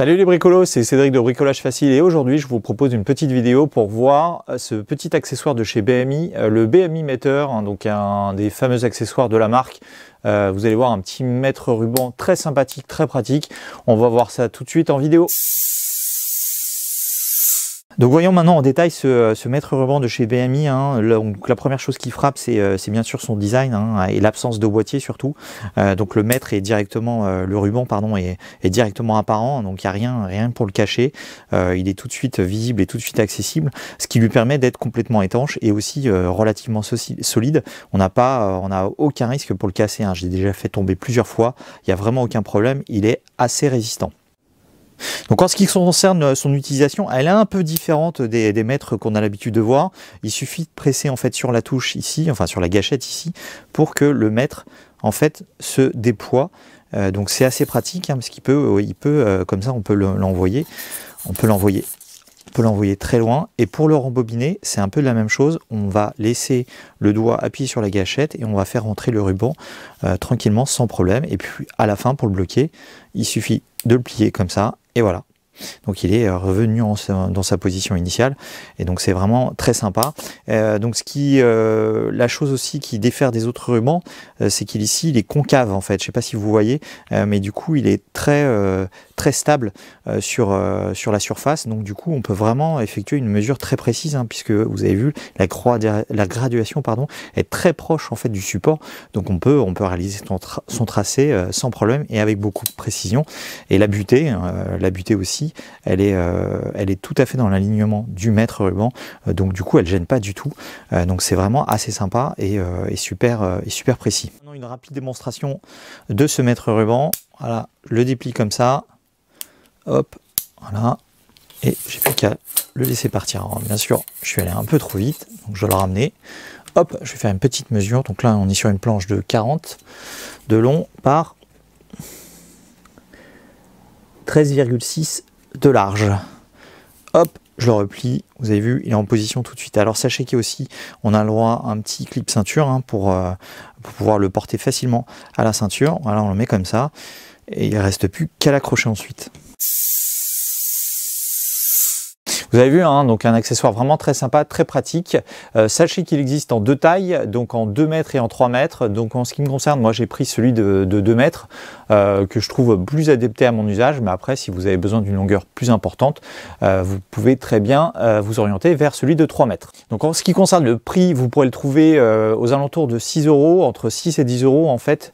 Salut les bricolos, c'est Cédric de Bricolage Facile et aujourd'hui je vous propose une petite vidéo pour voir euh, ce petit accessoire de chez BMI, euh, le BMI Meter, hein, donc un des fameux accessoires de la marque. Euh, vous allez voir un petit mètre ruban très sympathique, très pratique. On va voir ça tout de suite en vidéo. Donc voyons maintenant en détail ce, euh, ce maître ruban de chez BMI. Hein. La, donc, la première chose qui frappe, euh, c'est bien sûr son design hein, et l'absence de boîtier surtout. Euh, donc le maître est directement, le ruban pardon est, directement apparent, donc il n'y a rien, rien pour le cacher. il est tout de suite visible et tout de suite accessible, ce qui lui permet d'être complètement étanche et aussi relativement solide. On n'a pas, on n'a aucun risque pour le casser. Hein. J'ai déjà fait tomber plusieurs fois. Il n'y a vraiment aucun problème. Il est assez résistant. Donc en ce qui concerne son utilisation, elle est un peu différente des, mètres qu'on a l'habitude de voir. Il suffit de presser en fait sur la touche ici, enfin sur la gâchette ici, pour que le mètre en fait se déploie. Euh, donc c'est assez pratique hein, parce qu'il peut, il peut euh, comme ça on peut l'envoyer, on peut l'envoyer on peut l'envoyer très loin. Et pour le rembobiner, c'est un peu la même chose. On va laisser le doigt appuyer sur la gâchette et on va faire rentrer le ruban euh, tranquillement, sans problème. Et puis à la fin, pour le bloquer, il suffit de le plier comme ça et voilà. Donc il est euh, revenu dans sa position initiale et donc c'est vraiment très sympa. Euh, donc ce qui, euh, la chose aussi qui défère des autres rubans, c'est qu'il il est concave en fait. Je ne sais pas si vous voyez, mais du coup il est très très stable euh, sur, euh, sur la surface. Donc du coup, on peut vraiment effectuer une mesure très précise, hein, puisque vous avez vu, la, croix, la graduation pardon, est très proche en fait du support. Donc on peut, on peut réaliser son, tracé euh, sans problème et avec beaucoup de précision. Et la butée, hein, la butée aussi, elle est, elle est tout à fait dans l'alignement du mètre ruban. donc du coup, elle gêne pas du tout. donc c'est vraiment assez sympa et, et super, et super précis. Une rapide démonstration de ce mètre ruban. Voilà, le déplie comme ça. Hop, voilà. Et j'ai plus qu'à le laisser partir. bien sûr, je suis allé un peu trop vite, donc je vais le ramener. Hop, je vais faire une petite mesure. Donc là, on est sur une planche de 40 de long par 13,6 de large. Hop, je le replie. Vous avez vu, il est en position tout de suite. Alors sachez aussi on a le droit à un petit clip ceinture hein, euh, pour, pouvoir le porter facilement à la ceinture. Voilà, on le met comme ça. Et il reste plus qu'à l'accrocher ensuite. Vous avez vu, hein, donc un accessoire vraiment très sympa, très pratique. Euh, sachez qu'il existe en deux tailles, donc en 2 mètres et en 3 mètres. Donc en ce qui me concerne, moi j'ai pris celui de, 2 mètres euh, que je trouve plus adapté à mon usage. Mais après, si vous avez besoin d'une longueur plus importante, euh, vous pouvez très bien vous orienter vers celui de 3 mètres. Donc en ce qui concerne le prix, vous pourrez le trouver aux alentours de 6 euros, entre 6 et 10 euros en fait,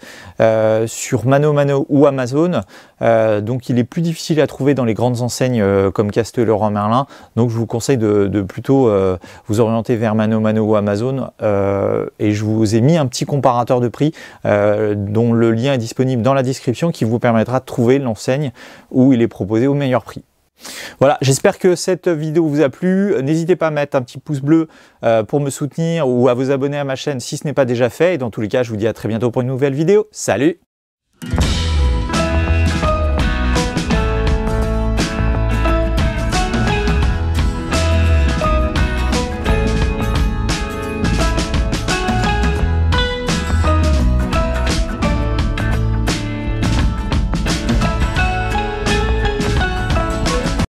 sur Mano Mano ou Amazon. donc il est plus difficile à trouver dans les grandes enseignes comme Castel Leroy Merlin. Donc je vous conseille de, plutôt euh, vous orienter vers Mano Mano ou Amazon. Euh, et je vous ai mis un petit comparateur de prix euh, dont le lien est disponible dans la description qui vous permettra de trouver l'enseigne où il est proposé au meilleur prix. Voilà, j'espère que cette vidéo vous a plu. N'hésitez pas à mettre un petit pouce bleu pour me soutenir ou à vous abonner à ma chaîne si ce n'est pas déjà fait. Et dans tous les cas, je vous dis à très bientôt pour une nouvelle vidéo. Salut